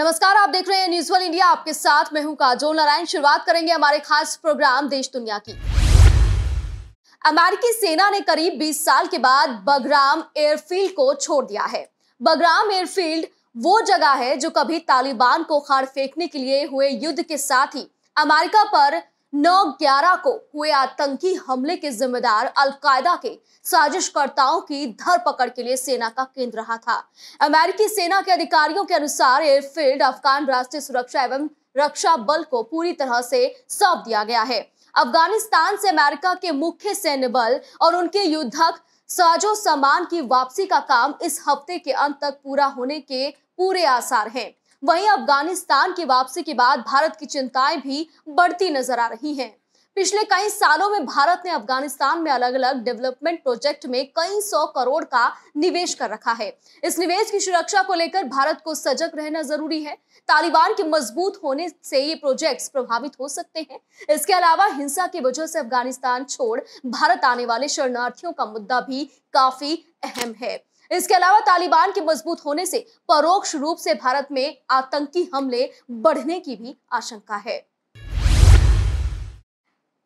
नमस्कार आप देख रहे हैं न्यूज वन इंडिया आपके साथ मैं हूं काजोल नारायण शुरुआत करेंगे हमारे खास प्रोग्राम देश दुनिया की अमेरिकी सेना ने करीब 20 साल के बाद बगराम एयरफील्ड को छोड़ दिया है बगराम एयरफील्ड वो जगह है जो कभी तालिबान को खाड़ फेंकने के लिए हुए युद्ध के साथ ही अमेरिका पर नौ ग्यारह को हुए आतंकी हमले के जिम्मेदार अलकायदा के साजिशकर्ताओं की धरपकड़ के लिए सेना का केंद्र रहा था अमेरिकी सेना के अधिकारियों के अनुसार एयरफील्ड अफगान राष्ट्रीय सुरक्षा एवं रक्षा बल को पूरी तरह से सौंप दिया गया है अफगानिस्तान से अमेरिका के मुख्य सैन्य बल और उनके युद्धक साजो सामान की वापसी का काम इस हफ्ते के अंत तक पूरा होने के पूरे आसार हैं वहीं अफगानिस्तान की वापसी के बाद भारत की चिंताएं भी बढ़ती नजर आ रही हैं पिछले कई सालों में भारत ने अफगानिस्तान में अलग अलग डेवलपमेंट प्रोजेक्ट में कई सौ करोड़ का निवेश कर रखा है इस निवेश की सुरक्षा को लेकर भारत को सजग रहना जरूरी है तालिबान के मजबूत होने से ये प्रोजेक्ट्स प्रभावित हो सकते हैं इसके अलावा हिंसा की वजह से अफगानिस्तान छोड़ भारत आने वाले शरणार्थियों का मुद्दा भी काफी अहम है इसके अलावा तालिबान के मजबूत होने से परोक्ष रूप से भारत में आतंकी हमले बढ़ने की भी आशंका है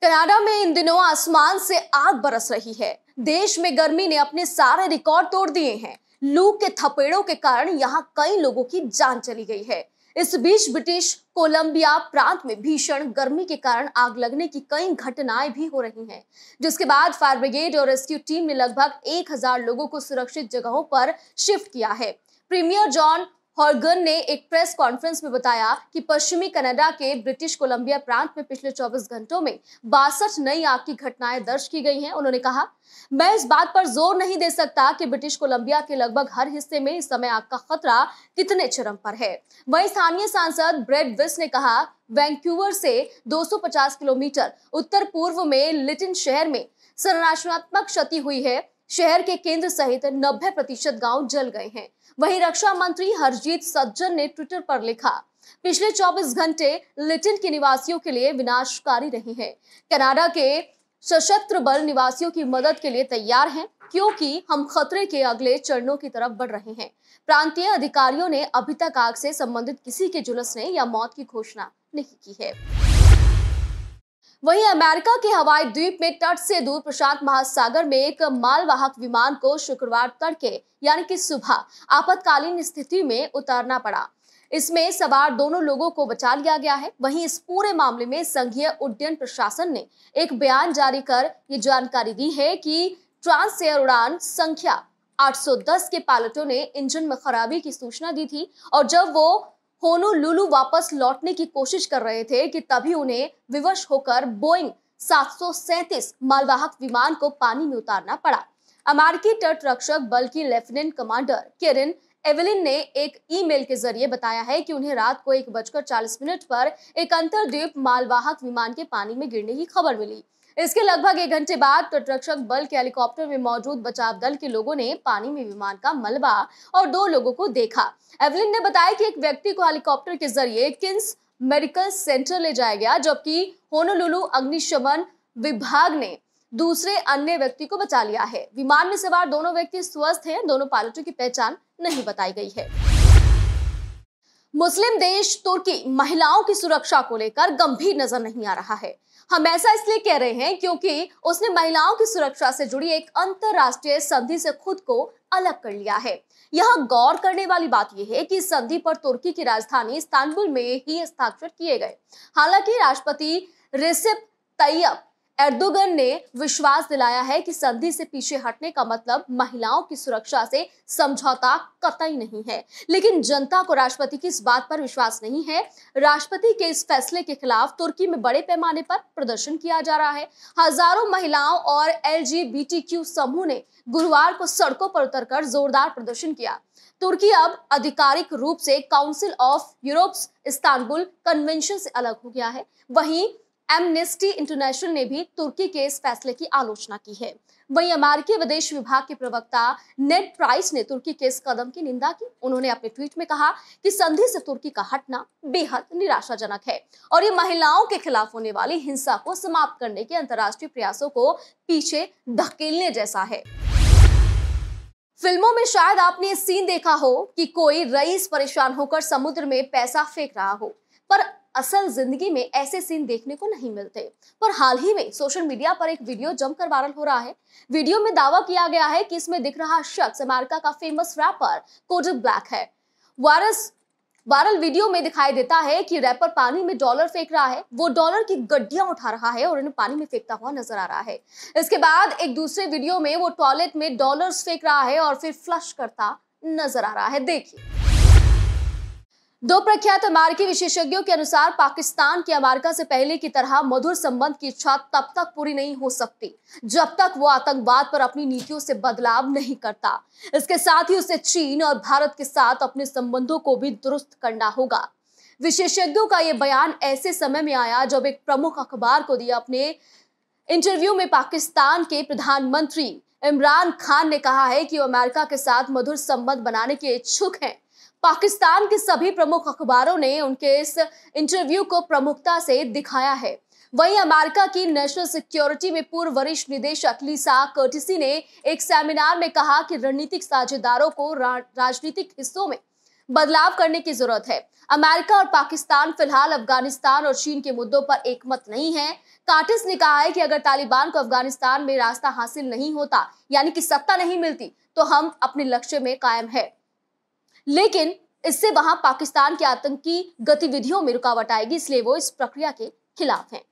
कनाडा में इन दिनों आसमान से आग बरस रही है देश में गर्मी ने अपने सारे रिकॉर्ड तोड़ दिए हैं लू के थपेड़ों के कारण यहाँ कई लोगों की जान चली गई है इस बीच ब्रिटिश कोलंबिया प्रांत में भीषण गर्मी के कारण आग लगने की कई घटनाएं भी हो रही हैं जिसके बाद फायर ब्रिगेड और रेस्क्यू टीम ने लगभग 1000 लोगों को सुरक्षित जगहों पर शिफ्ट किया है प्रीमियर जॉन हॉर्गन ने एक प्रेस कॉन्फ्रेंस में बताया कि पश्चिमी कनाडा के ब्रिटिश कोलंबिया प्रांत में पिछले 24 घंटों में बासठ नई आग की घटनाएं दर्ज की गई हैं उन्होंने कहा मैं इस बात पर जोर नहीं दे सकता कि ब्रिटिश कोलंबिया के लगभग हर हिस्से में इस समय आग का खतरा कितने चरम पर है वही स्थानीय सांसद ब्रेड विस ने कहा वैंक्यूवर से 250 किलोमीटर उत्तर पूर्व में लिटिन शहर में संरचनात्मक क्षति हुई है शहर के केंद्र सहित 90 प्रतिशत गांव जल गए हैं वहीं रक्षा मंत्री हरजीत सज्जन ने ट्विटर पर लिखा पिछले 24 घंटे लिटिन के निवासियों के लिए विनाशकारी रहे हैं कनाडा के सशस्त्र बल निवासियों की मदद के लिए तैयार हैं क्योंकि हम खतरे के अगले चरणों की तरफ बढ़ रहे हैं प्रांतीय अधिकारियों ने अभी तक आग से संबंधित किसी के जुलसने या मौत की घोषणा नहीं की है वहीं अमेरिका के हवाई द्वीप में तट से दूर प्रशांत महासागर में एक मालवाहक विमान को शुक्रवार तड़के यानी कि सुबह आपातकालीन स्थिति में उतारना पड़ा इसमें सवार दोनों लोगों को बचा लिया गया है वहीं इस पूरे मामले में संघीय उड्डयन प्रशासन ने एक बयान जारी कर ये जानकारी दी है कि ट्रांस एयर उड़ान संख्या 810 के पायलटों ने इंजन में खराबी की सूचना दी थी और जब वो होनोलुलु वापस लौटने की कोशिश कर रहे थे कि तभी उन्हें विवश होकर बोइंग 737 मालवाहक विमान को पानी में उतारना पड़ा अमेरिकी तट रक्षक बल की लेफ्टिनेंट कमांडर किरिन एवेलिन ने एक ईमेल के जरिए बताया है कि उन्हें रात को एक बजकर चालीस मिनट पर एक अंतरद्वीप मालवाहक विमान के पानी में गिरने की खबर मिली इसके लगभग एक घंटे बाद तटरक्षक बल के हेलीकॉप्टर में मौजूद बचाव दल के लोगों ने पानी में विमान का मलबा और दो लोगों को देखा एवलिन ने बताया कि एक व्यक्ति को हेलीकॉप्टर के जरिए किन्स मेडिकल सेंटर ले जाया गया जबकि होनोलुलु अग्निशमन विभाग ने दूसरे अन्य व्यक्ति को बचा लिया है विमान में सवार दोनों व्यक्ति स्वस्थ हैं दोनों पायलटों की पहचान नहीं बताई गई है मुस्लिम देश तुर्की महिलाओं की सुरक्षा को लेकर गंभीर नजर नहीं आ रहा है हम ऐसा इसलिए कह रहे हैं क्योंकि उसने महिलाओं की सुरक्षा से जुड़ी एक अंतरराष्ट्रीय संधि से खुद को अलग कर लिया है यह गौर करने वाली बात यह है कि इस संधि पर तुर्की की राजधानी इस्तांबुल में ही हस्ताक्षर किए गए हालांकि राष्ट्रपति रिसिप तैयब एर्दोगन ने विश्वास दिलाया है कि संधि से पीछे हटने का मतलब महिलाओं की सुरक्षा से समझौता कतई नहीं है लेकिन जनता को राष्ट्रपति की इस बात पर विश्वास नहीं है राष्ट्रपति के इस फैसले के खिलाफ तुर्की में बड़े पैमाने पर प्रदर्शन किया जा रहा है हजारों महिलाओं और एल समूह ने गुरुवार को सड़कों पर उतरकर जोरदार प्रदर्शन किया तुर्की अब आधिकारिक रूप से council of Europe Istanbul convention से अलग हो गया है वहीं एमनेस्टी इंटरनेशनल ने भी तुर्की के इस फैसले की आलोचना की है वहीं अमेरिकी विदेश विभाग के प्रवक्ता नेट प्राइस ने तुर्की के इस कदम की निंदा की उन्होंने अपने ट्वीट में कहा कि संधि से तुर्की का हटना बेहद निराशाजनक है और ये महिलाओं के खिलाफ होने वाली हिंसा को समाप्त करने के अंतर्राष्ट्रीय प्रयासों को पीछे धकेलने जैसा है फिल्मों में शायद आपने सीन देखा हो कि कोई रईस परेशान होकर समुद्र में पैसा फेंक रहा हो पर असल जिंदगी में ऐसे सीन देखने को नहीं मिलते पर हाल ही में सोशल मीडिया पर एक वीडियो जमकर वायरल हो रहा है वीडियो में दावा किया गया है कि इसमें दिख रहा शख्स अमेरिका का फेमस रैपर कोजिक ब्लैक है वायरस वायरल वीडियो में दिखाई देता है कि रैपर पानी में डॉलर फेंक रहा है वो डॉलर की गड्डियां उठा रहा है और इन्हें पानी में फेंकता हुआ नजर आ रहा है इसके बाद एक दूसरे वीडियो में वो टॉयलेट में डॉलर्स फेंक रहा है और फिर फ्लश करता नजर आ रहा है देखिए दो प्रख्यात अमेरिकी विशेषज्ञों के अनुसार पाकिस्तान के अमेरिका से पहले की तरह मधुर संबंध की इच्छा तब तक पूरी नहीं हो सकती जब तक वो आतंकवाद पर अपनी नीतियों से बदलाव नहीं करता इसके साथ ही उसे चीन और भारत के साथ अपने संबंधों को भी दुरुस्त करना होगा विशेषज्ञों का ये बयान ऐसे समय में आया जब एक प्रमुख अखबार को दिया अपने इंटरव्यू में पाकिस्तान के प्रधानमंत्री इमरान खान ने कहा है कि वो अमेरिका के साथ मधुर संबंध बनाने के इच्छुक हैं पाकिस्तान के सभी प्रमुख अखबारों ने उनके इस इंटरव्यू को प्रमुखता से दिखाया है वहीं अमेरिका की नेशनल सिक्योरिटी में पूर्व वरिष्ठ निदेशक लीसा कर्टिसी ने एक सेमिनार में कहा कि रणनीतिक साझेदारों को रा, राजनीतिक हिस्सों में बदलाव करने की जरूरत है अमेरिका और पाकिस्तान फिलहाल अफगानिस्तान और चीन के मुद्दों पर एकमत नहीं है कार्टिस ने कहा है कि अगर तालिबान को अफगानिस्तान में रास्ता हासिल नहीं होता यानी कि सत्ता नहीं मिलती तो हम अपने लक्ष्य में कायम है लेकिन इससे वहां पाकिस्तान के आतंकी गतिविधियों में रुकावट आएगी इसलिए वो इस प्रक्रिया के खिलाफ हैं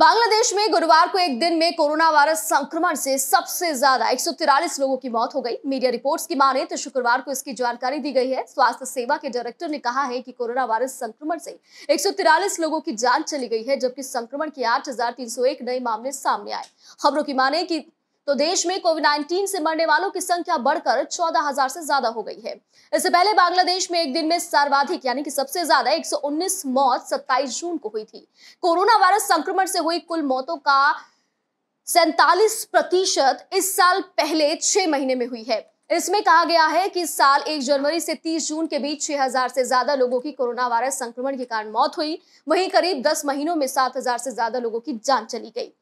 बांग्लादेश में गुरुवार को एक दिन में कोरोना वायरस संक्रमण से सबसे ज्यादा एक लोगों की मौत हो गई मीडिया रिपोर्ट्स की माने तो शुक्रवार को इसकी जानकारी दी गई है स्वास्थ्य सेवा के डायरेक्टर ने कहा है कि कोरोना वायरस संक्रमण से एक लोगों की जान चली गई है जबकि संक्रमण के आठ नए मामले सामने आए खबरों की माने की तो देश में कोविड 19 से मरने वालों की संख्या बढ़कर 14,000 से ज्यादा हो गई है इससे पहले बांग्लादेश में एक दिन में सर्वाधिक यानी कि सबसे ज्यादा 119 मौत 27 जून को हुई थी कोरोना वायरस संक्रमण से हुई कुल मौतों का सैतालीस प्रतिशत इस साल पहले छह महीने में हुई है इसमें कहा गया है कि साल 1 जनवरी से 30 जून के बीच 6000 से ज्यादा लोगों की कोरोना वायरस संक्रमण के कारण मौत हुई वहीं करीब 10 महीनों में 7000 से ज्यादा लोगों की जान चली गई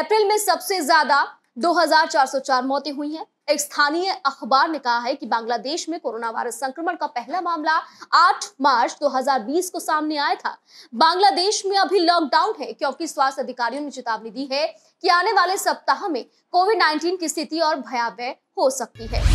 अप्रैल में सबसे ज्यादा 2404 मौतें हुई हैं एक स्थानीय अखबार ने कहा है कि बांग्लादेश में कोरोना वायरस संक्रमण का पहला मामला 8 मार्च 2020 को सामने आया था बांग्लादेश में अभी लॉकडाउन है क्योंकि स्वास्थ्य अधिकारियों ने चेतावनी दी है कि आने वाले सप्ताह में कोविड 19 की स्थिति और भयावह हो सकती है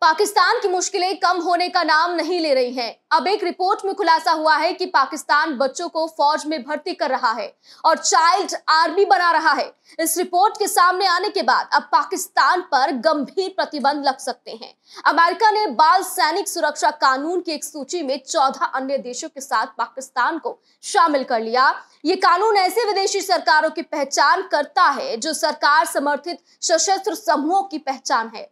पाकिस्तान की मुश्किलें कम होने का नाम नहीं ले रही हैं। अब एक रिपोर्ट में खुलासा हुआ है कि पाकिस्तान बच्चों को फौज में भर्ती कर रहा है और चाइल्ड आर्मी बना रहा है इस रिपोर्ट के सामने आने के बाद अब पाकिस्तान पर गंभीर प्रतिबंध लग सकते हैं अमेरिका ने बाल सैनिक सुरक्षा कानून की एक सूची में चौदह अन्य देशों के साथ पाकिस्तान को शामिल कर लिया ये कानून ऐसे विदेशी सरकारों की पहचान करता है जो सरकार समर्थित सशस्त्र समूहों की पहचान है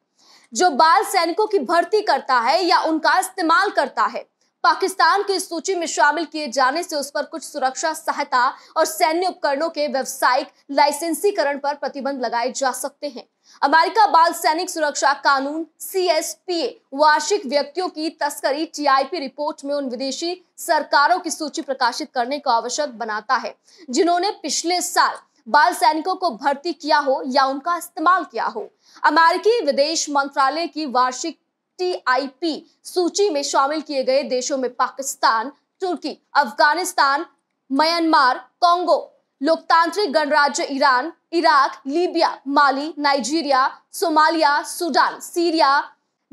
जो बाल सैनिकों की भर्ती करता है या उनका इस्तेमाल करता है पाकिस्तान की सूची में शामिल किए जाने से उस पर कुछ सुरक्षा सहायता और सैन्य उपकरणों के व्यवसायिक लाइसेंसीकरण पर प्रतिबंध लगाए जा सकते हैं अमेरिका बाल सैनिक सुरक्षा कानून सी वार्षिक व्यक्तियों की तस्करी टीआईपी रिपोर्ट में उन विदेशी सरकारों की सूची प्रकाशित करने को आवश्यक बनाता है जिन्होंने पिछले साल बाल सैनिकों को भर्ती किया हो या उनका इस्तेमाल किया हो अमेरिकी विदेश मंत्रालय की वार्षिक टीआईपी सूची में शामिल किए गए देशों में Pakistan Turkey Afghanistan Myanmar Congo लोकतांत्रिक गणराज्य Iran Iraq Libya Mali Nigeria Somalia Sudan Syria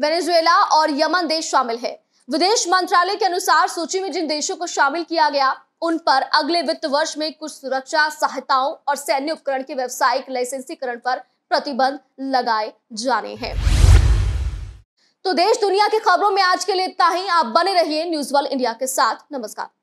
Venezuela और यमन देश शामिल है विदेश मंत्रालय के अनुसार सूची में जिन देशों को शामिल किया गया उन पर अगले वित्त वर्ष में कुछ सुरक्षा सहायताओं और सैन्य उपकरण के व्यावसायिक लाइसेंसीकरण पर प्रतिबंध लगाए जाने हैं तो देश दुनिया की खबरों में आज के लिए इतना ही आप बने रहिए न्यूज वर्ल्ड इंडिया के साथ नमस्कार